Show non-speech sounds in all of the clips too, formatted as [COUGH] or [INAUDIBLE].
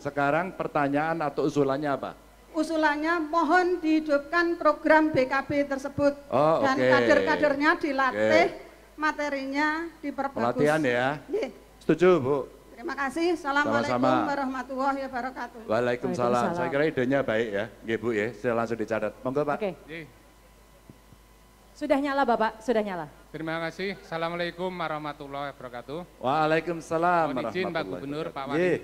Sekarang pertanyaan atau usulannya apa? Usulannya mohon dihidupkan program BKB tersebut oh, dan okay. kader-kadernya dilatih, okay. materinya diperbagus. Pelatihan ya. Yeah. Setuju, Bu? Terima kasih. Assalamualaikum Sama-sama. warahmatullahi wabarakatuh. Waalaikumsalam. Waalaikumsalam. Saya kira idenya baik ya, Nggih, Bu ya. Saya langsung dicatat. Monggo, Pak. Okay. Sudah nyala, Bapak. Sudah nyala. Terima kasih. Assalamualaikum warahmatullahi wabarakatuh. Waalaikumsalam. Mohon izin Pak Gubernur, Pak Wali. Yeah.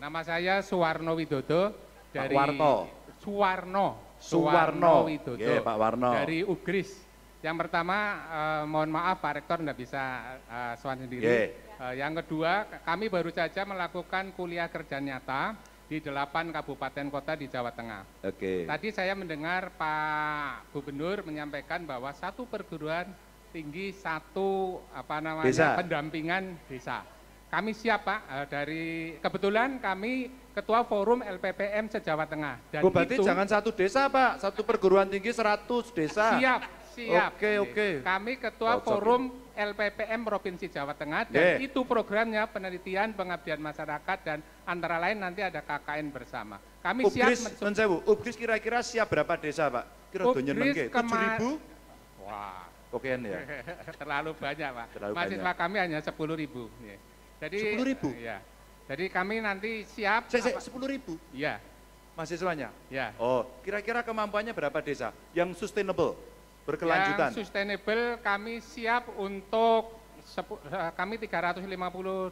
Nama saya Suwarno Widodo dari Pak Warto. Suwarno. Suwarno Widodo. Yeah, Pak Warno. Dari Ugris. Yang pertama eh, mohon maaf Pak Rektor tidak bisa eh, soal sendiri. Yeah. Eh, yang kedua kami baru saja melakukan kuliah kerja nyata di delapan kabupaten kota di Jawa Tengah. Oke. Okay. Tadi saya mendengar Pak Gubernur menyampaikan bahwa satu perguruan tinggi satu apa namanya desa. pendampingan desa. Kami siap Pak eh, dari kebetulan kami ketua forum LPPM seJawa Tengah. Dan oh, berarti itu, jangan satu desa Pak, satu perguruan tinggi 100 desa. Siap, siap. Oke, okay, oke. Okay. Kami ketua oh, forum LPPM Provinsi Jawa Tengah dan yeah. itu programnya penelitian pengabdian masyarakat dan antara lain nanti ada KKN bersama. Kami Ubris, siap mensewu. Ubris kira-kira siap berapa desa Pak? Kira donyen mengke 7000? Wah. Oke ya. [LAUGHS] Terlalu banyak Pak. Terlalu kami hanya sepuluh ribu. Jadi sepuluh ribu. Ya. Jadi kami nanti siap. Saya sepuluh ribu. Iya. Mahasiswanya. Iya. Oh, kira-kira kemampuannya berapa desa yang sustainable, berkelanjutan? Yang sustainable kami siap untuk eh, kami 350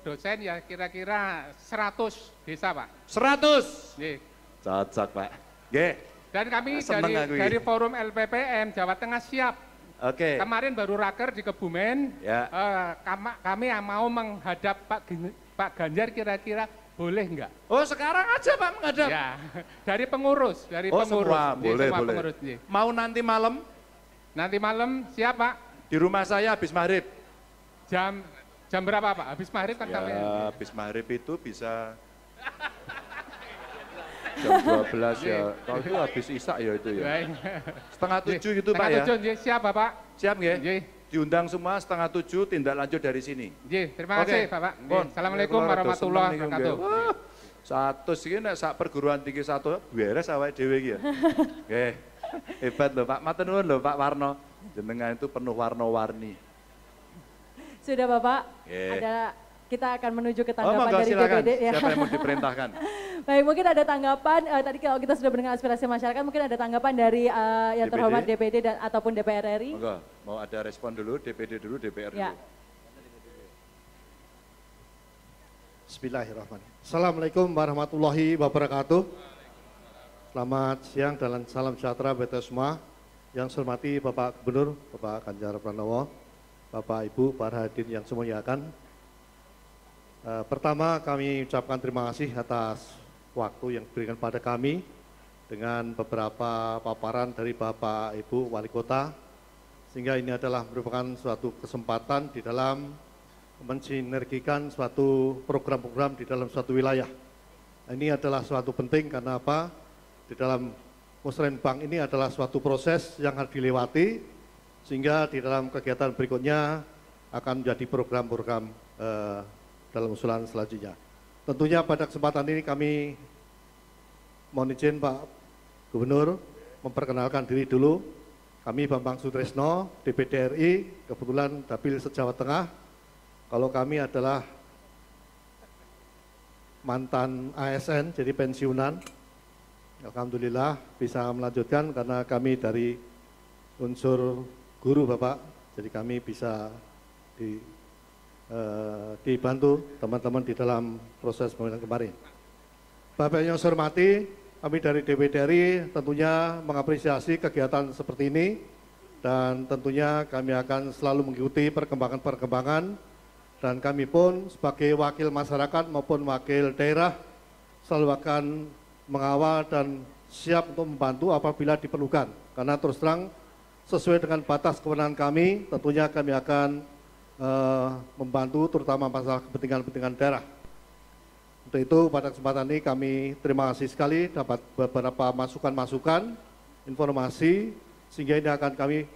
dosen ya kira-kira 100 desa Pak. 100? Nggih. Cocok Pak. Nggih. Dan kami dari, dari Forum LPPM Jawa Tengah siap Oke. Okay. Kemarin baru raker di Kebumen. Ya. Uh, kami, yang mau menghadap Pak Pak Ganjar kira-kira boleh enggak? Oh sekarang aja Pak menghadap? Ya. Dari pengurus, dari oh, pengurus. Semua. Boleh, iya, semua boleh. Pengurus, iya. Mau nanti malam? Nanti malam siapa? Di rumah saya habis maghrib. Jam jam berapa Pak? Habis maghrib kan ya, kami. Habis maghrib itu bisa [LAUGHS] jam 12 ya. Kalau itu habis isak ya itu ya. Setengah tujuh gitu Pak ya. Setengah tujuh, siap Bapak. Siap ya? Diundang semua setengah tujuh tindak lanjut dari sini. terima kasih Bapak. Assalamualaikum warahmatullahi wabarakatuh. Satu sih nek sak perguruan tinggi satu beres awake dhewe iki ya. [LAUGHS] Nggih. Hebat loh Pak. Matur nuwun loh Pak Warno. Jenengan itu penuh warna-warni. Sudah Bapak, ada kita akan menuju ke oh, tanggapan oh, dari silakan. DPD. Ya. Siapa yang mau diperintahkan? [LAUGHS] Baik, mungkin ada tanggapan, uh, tadi kalau kita sudah mendengar aspirasi masyarakat, mungkin ada tanggapan dari uh, yang DPD. terhormat DPD dan ataupun DPR RI. Enggak, mau ada respon dulu, DPD dulu, DPR ya. dulu. Bismillahirrahmanirrahim. Assalamualaikum warahmatullahi wabarakatuh. Selamat siang dan salam sejahtera bagi semua. Yang saya hormati Bapak Gubernur, Bapak Ganjar Pranowo, Bapak Ibu, para hadirin yang semuanya akan Eh, pertama kami ucapkan terima kasih atas waktu yang diberikan pada kami dengan beberapa paparan dari Bapak Ibu Wali Kota sehingga ini adalah merupakan suatu kesempatan di dalam mensinergikan suatu program-program di dalam suatu wilayah. Ini adalah suatu penting karena apa? Di dalam musrenbang ini adalah suatu proses yang harus dilewati sehingga di dalam kegiatan berikutnya akan menjadi program-program eh, dalam usulan selanjutnya. Tentunya pada kesempatan ini kami mohon izin Pak Gubernur memperkenalkan diri dulu. Kami Bambang Sutresno, DPD RI, kebetulan Dapil se-Jawa Tengah. Kalau kami adalah mantan ASN, jadi pensiunan. Alhamdulillah bisa melanjutkan karena kami dari unsur guru Bapak, jadi kami bisa di Eh, dibantu teman-teman di dalam proses pemilihan kemarin. Bapak yang saya hormati, kami dari DPDRI tentunya mengapresiasi kegiatan seperti ini dan tentunya kami akan selalu mengikuti perkembangan-perkembangan dan kami pun sebagai wakil masyarakat maupun wakil daerah selalu akan mengawal dan siap untuk membantu apabila diperlukan karena terus terang sesuai dengan batas kewenangan kami tentunya kami akan Eh, membantu terutama masalah kepentingan-kepentingan daerah. Untuk itu pada kesempatan ini kami terima kasih sekali dapat beberapa masukan-masukan, informasi, sehingga ini akan kami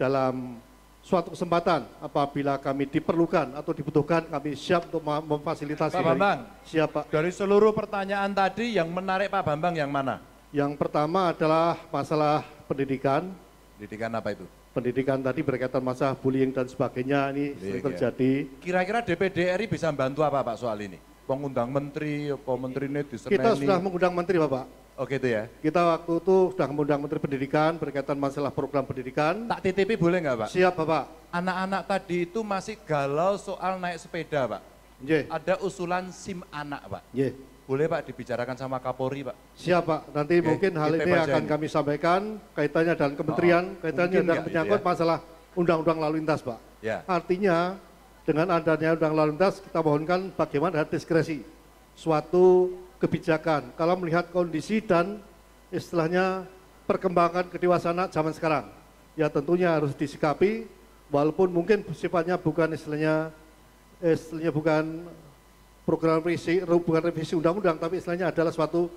dalam suatu kesempatan apabila kami diperlukan atau dibutuhkan kami siap untuk memfasilitasi Pak Bambang, dari, siap Pak. Dari seluruh pertanyaan tadi yang menarik Pak Bambang yang mana? Yang pertama adalah masalah pendidikan. Pendidikan apa itu? pendidikan tadi berkaitan masalah bullying dan sebagainya ini Lih, iya, sering iya. terjadi. Kira-kira ya. DPD RI bisa membantu apa Pak soal ini? Pengundang menteri, apa menteri ini Kita sudah mengundang menteri Bapak. Oke, oh, itu ya? Kita waktu itu sudah mengundang Menteri Pendidikan berkaitan masalah program pendidikan. Tak TTP boleh nggak Pak? Siap Bapak. Anak-anak tadi itu masih galau soal naik sepeda Pak. Yeah. Ada usulan SIM anak Pak. Yeah. Boleh Pak dibicarakan sama Kapolri Pak? Siap Pak, nanti Oke, mungkin hal ini akan ini. kami sampaikan kaitannya dengan kementerian, oh, kaitannya dengan menyangkut ya. masalah undang-undang lalu lintas Pak. Ya. Artinya dengan adanya undang lalu lintas kita mohonkan bagaimana ada diskresi suatu kebijakan kalau melihat kondisi dan istilahnya perkembangan kedewasaan anak zaman sekarang. Ya tentunya harus disikapi walaupun mungkin sifatnya bukan istilahnya istilahnya bukan program revisi, bukan revisi undang-undang, tapi istilahnya adalah suatu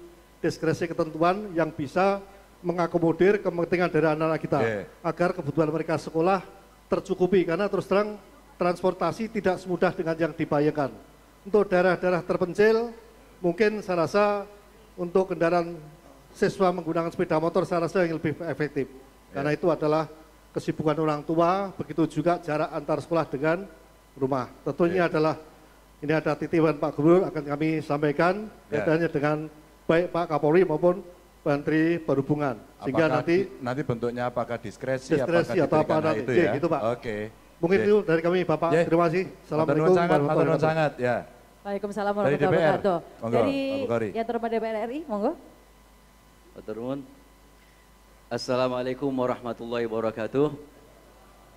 diskresi ketentuan yang bisa mengakomodir kepentingan dari anak-anak kita yeah. agar kebutuhan mereka sekolah tercukupi karena terus terang transportasi tidak semudah dengan yang dibayangkan. Untuk daerah-daerah terpencil mungkin saya rasa untuk kendaraan siswa menggunakan sepeda motor saya rasa yang lebih efektif. Karena iya. itu adalah kesibukan orang tua, begitu juga jarak antar sekolah dengan rumah. Tentunya yeah. adalah ini ada titipan Pak Gubernur akan kami sampaikan ya. kaitannya dengan baik Pak Kapolri maupun Menteri Perhubungan. Sehingga apakah nanti di, nanti bentuknya apakah diskresi, diskresi apakah atau apa nanti, itu ya, ya? Gitu, Pak. Oke. Mungkin Oke. itu dari kami Bapak. ya. Terima kasih. Assalamualaikum warahmatullahi wabarakatuh. Sangat, ya. Waalaikumsalam warahmatullahi wabarakatuh. Dari yang terhormat DPR RI, monggo. Aturun. Assalamualaikum warahmatullahi wabarakatuh.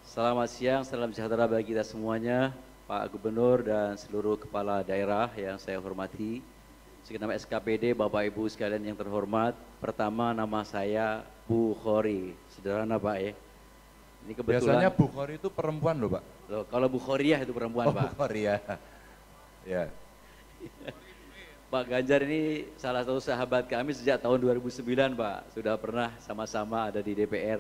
Selamat siang, salam sejahtera bagi kita semuanya. Pak Gubernur dan seluruh kepala daerah yang saya hormati, segenap SKPD, Bapak Ibu sekalian yang terhormat, pertama nama saya Bu Khori, sederhana Pak ya. Ini kebetulan. Biasanya Bu itu perempuan loh Pak. Loh, kalau Bu ya itu perempuan oh, Pak. Bu [LAUGHS] ya. Pak Ganjar ini salah satu sahabat kami sejak tahun 2009 Pak. Sudah pernah sama-sama ada di DPR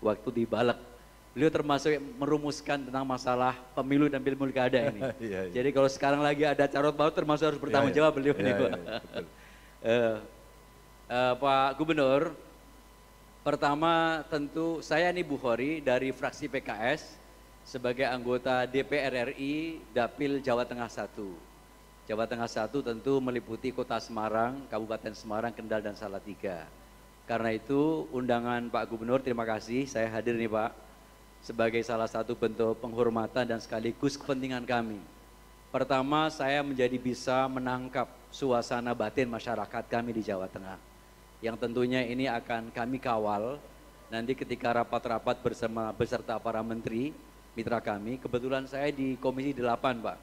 waktu di Balek beliau termasuk merumuskan tentang masalah pemilu dan pilkada ada ini. [LAUGHS] yeah, yeah. Jadi kalau sekarang lagi ada carut baut termasuk harus bertanggung iya, iya. jawab beliau ini, iya, Pak. [LAUGHS] Eh, eh, Pak Gubernur, pertama tentu saya nih Bukhari dari fraksi PKS sebagai anggota DPR RI Dapil Jawa Tengah 1. Jawa Tengah 1 tentu meliputi Kota Semarang, Kabupaten Semarang, Kendal dan Salatiga. Karena itu undangan Pak Gubernur terima kasih saya hadir nih Pak sebagai salah satu bentuk penghormatan dan sekaligus kepentingan kami. Pertama, saya menjadi bisa menangkap suasana batin masyarakat kami di Jawa Tengah. Yang tentunya ini akan kami kawal nanti ketika rapat-rapat bersama beserta para menteri mitra kami. Kebetulan saya di Komisi 8, Pak.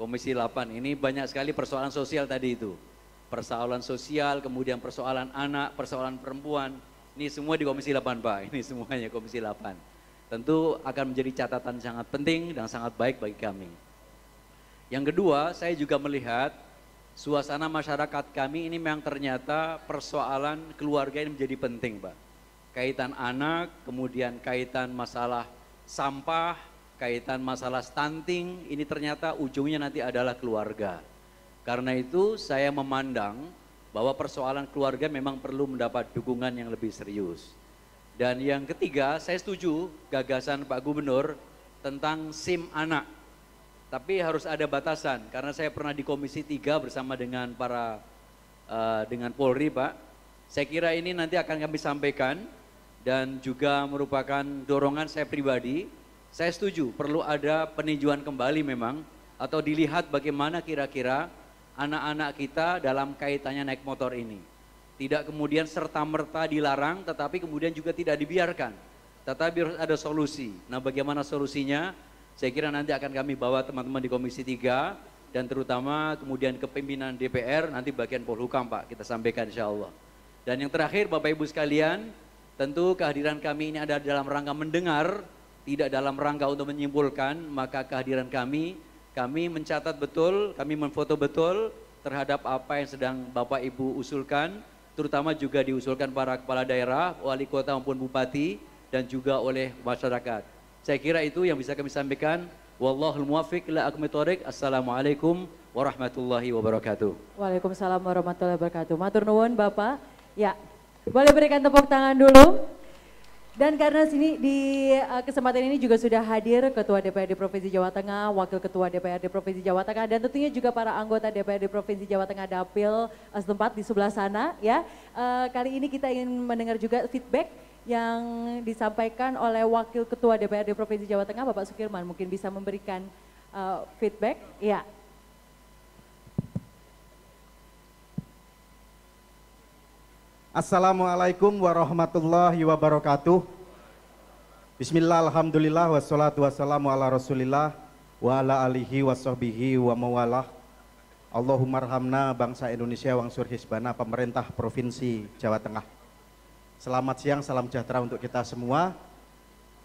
Komisi 8 ini banyak sekali persoalan sosial tadi itu. Persoalan sosial, kemudian persoalan anak, persoalan perempuan. Ini semua di Komisi 8, Pak. Ini semuanya Komisi 8 tentu akan menjadi catatan sangat penting dan sangat baik bagi kami. Yang kedua, saya juga melihat suasana masyarakat kami ini memang ternyata persoalan keluarga ini menjadi penting, Pak. Kaitan anak, kemudian kaitan masalah sampah, kaitan masalah stunting, ini ternyata ujungnya nanti adalah keluarga. Karena itu saya memandang bahwa persoalan keluarga memang perlu mendapat dukungan yang lebih serius. Dan yang ketiga, saya setuju gagasan Pak Gubernur tentang SIM anak. Tapi harus ada batasan, karena saya pernah di Komisi 3 bersama dengan para, uh, dengan Polri Pak. Saya kira ini nanti akan kami sampaikan, dan juga merupakan dorongan saya pribadi. Saya setuju, perlu ada peninjauan kembali memang, atau dilihat bagaimana kira-kira anak-anak kita dalam kaitannya naik motor ini. Tidak kemudian serta-merta dilarang, tetapi kemudian juga tidak dibiarkan. Tetapi harus ada solusi. Nah bagaimana solusinya? Saya kira nanti akan kami bawa teman-teman di Komisi 3 dan terutama kemudian kepemimpinan DPR nanti bagian Polhukam Pak kita sampaikan insya Allah. Dan yang terakhir Bapak Ibu sekalian, tentu kehadiran kami ini ada dalam rangka mendengar, tidak dalam rangka untuk menyimpulkan, maka kehadiran kami, kami mencatat betul, kami memfoto betul terhadap apa yang sedang Bapak Ibu usulkan, terutama juga diusulkan para kepala daerah, wali kota maupun bupati, dan juga oleh masyarakat. Saya kira itu yang bisa kami sampaikan. Wallahul muwafiq la akmitorik. Assalamualaikum warahmatullahi wabarakatuh. Waalaikumsalam warahmatullahi wabarakatuh. Matur nuwun Bapak. Ya, boleh berikan tepuk tangan dulu. Dan karena sini di eh, kesempatan ini juga sudah hadir Ketua DPRD Provinsi Jawa Tengah, Wakil Ketua DPRD Provinsi Jawa Tengah, dan tentunya juga para anggota DPRD Provinsi Jawa Tengah Dapil eh, setempat di sebelah sana ya. Eh, kali ini kita ingin mendengar juga feedback yang disampaikan oleh Wakil Ketua DPRD Provinsi Jawa Tengah Bapak Sukirman mungkin bisa memberikan feedback. Ya, Assalamualaikum warahmatullahi wabarakatuh. Bismillah, alhamdulillah, wassalatu wassalamu ala rasulillah, wa ala alihi wa sahbihi wa mawalah. Allahumma bangsa Indonesia wangsur hisbana pemerintah provinsi Jawa Tengah. Selamat siang, salam sejahtera untuk kita semua.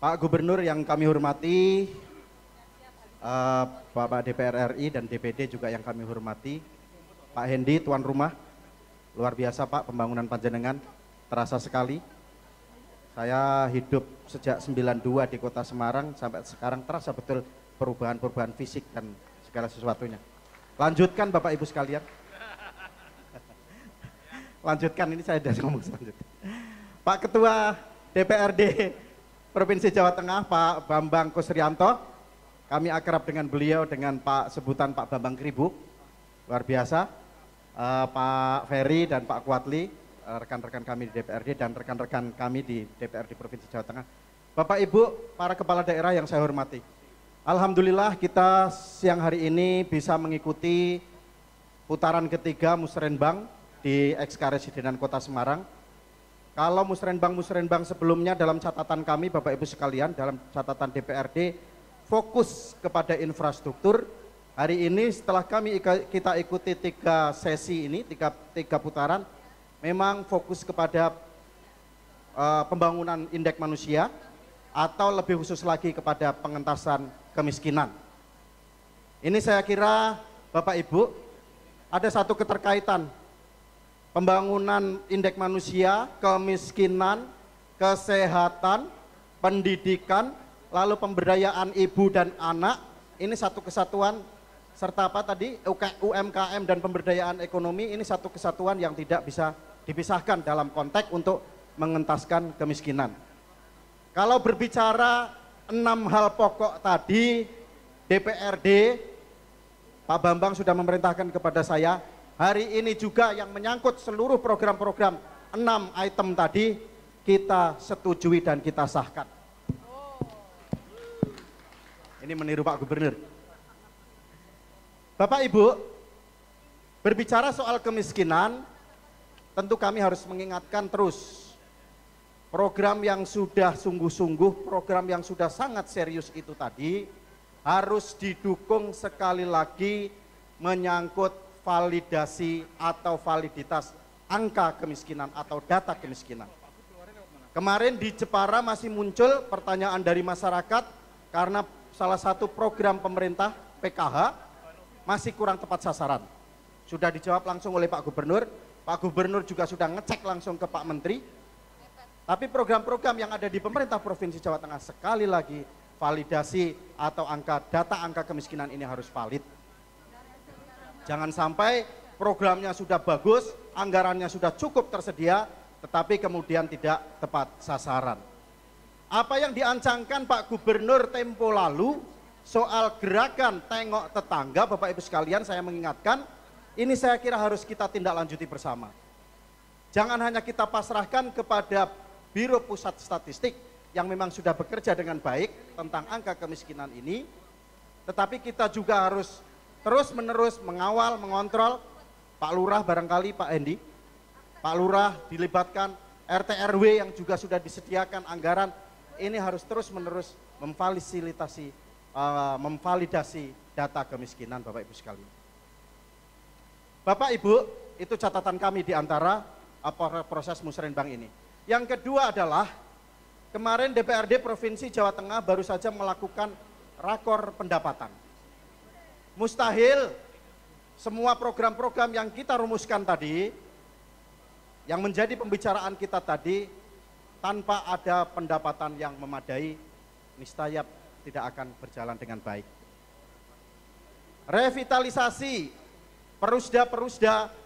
Pak Gubernur yang kami hormati, uh, Bapak DPR RI dan DPD juga yang kami hormati, Pak Hendi, tuan rumah, Luar biasa Pak pembangunan Panjenengan, terasa sekali. Saya hidup sejak 92 di kota Semarang sampai sekarang terasa betul perubahan-perubahan fisik dan segala sesuatunya. Lanjutkan Bapak Ibu sekalian. [LAUGHS] Lanjutkan ini saya sudah ngomong selanjutnya. Pak Ketua DPRD Provinsi Jawa Tengah Pak Bambang Kusrianto. Kami akrab dengan beliau dengan Pak sebutan Pak Bambang Kribu. Luar biasa uh, Pak Ferry dan Pak Kuatli, eh, rekan-rekan uh, kami di DPRD dan rekan-rekan kami di DPRD Provinsi Jawa Tengah. Bapak Ibu, para kepala daerah yang saya hormati. Alhamdulillah kita siang hari ini bisa mengikuti putaran ketiga Musrenbang di Ekskaresidenan Kota Semarang. Kalau musrenbang-musrenbang sebelumnya dalam catatan kami Bapak Ibu sekalian, dalam catatan DPRD, fokus kepada infrastruktur, Hari ini setelah kami kita ikuti tiga sesi ini, tiga, tiga putaran, memang fokus kepada uh, pembangunan indeks manusia atau lebih khusus lagi kepada pengentasan kemiskinan. Ini saya kira Bapak Ibu ada satu keterkaitan pembangunan indeks manusia, kemiskinan, kesehatan, pendidikan, lalu pemberdayaan ibu dan anak, ini satu kesatuan serta apa tadi UMKM dan pemberdayaan ekonomi ini satu kesatuan yang tidak bisa dipisahkan dalam konteks untuk mengentaskan kemiskinan. Kalau berbicara enam hal pokok tadi DPRD Pak Bambang sudah memerintahkan kepada saya hari ini juga yang menyangkut seluruh program-program enam item tadi kita setujui dan kita sahkan. Ini meniru Pak Gubernur. Bapak Ibu, berbicara soal kemiskinan, tentu kami harus mengingatkan terus program yang sudah sungguh-sungguh, program yang sudah sangat serius itu tadi harus didukung sekali lagi menyangkut validasi atau validitas angka kemiskinan atau data kemiskinan. Kemarin di Jepara masih muncul pertanyaan dari masyarakat karena salah satu program pemerintah PKH masih kurang tepat sasaran. Sudah dijawab langsung oleh Pak Gubernur, Pak Gubernur juga sudah ngecek langsung ke Pak Menteri. Tapi program-program yang ada di pemerintah Provinsi Jawa Tengah sekali lagi validasi atau angka data angka kemiskinan ini harus valid. Jangan sampai programnya sudah bagus, anggarannya sudah cukup tersedia, tetapi kemudian tidak tepat sasaran. Apa yang diancangkan Pak Gubernur tempo lalu soal gerakan tengok tetangga, Bapak Ibu sekalian saya mengingatkan, ini saya kira harus kita tindak lanjuti bersama. Jangan hanya kita pasrahkan kepada Biro Pusat Statistik yang memang sudah bekerja dengan baik tentang angka kemiskinan ini, tetapi kita juga harus terus-menerus mengawal, mengontrol Pak Lurah barangkali Pak Endi, Pak Lurah dilibatkan, RT RW yang juga sudah disediakan anggaran, ini harus terus-menerus memfasilitasi Eh, memvalidasi data kemiskinan Bapak Ibu sekalian. Bapak Ibu, itu catatan kami di antara eh, proses musrenbang ini. Yang kedua adalah kemarin DPRD Provinsi Jawa Tengah baru saja melakukan rakor pendapatan. Mustahil semua program-program yang kita rumuskan tadi, yang menjadi pembicaraan kita tadi, tanpa ada pendapatan yang memadai, niscaya tidak akan berjalan dengan baik. Revitalisasi perusda-perusda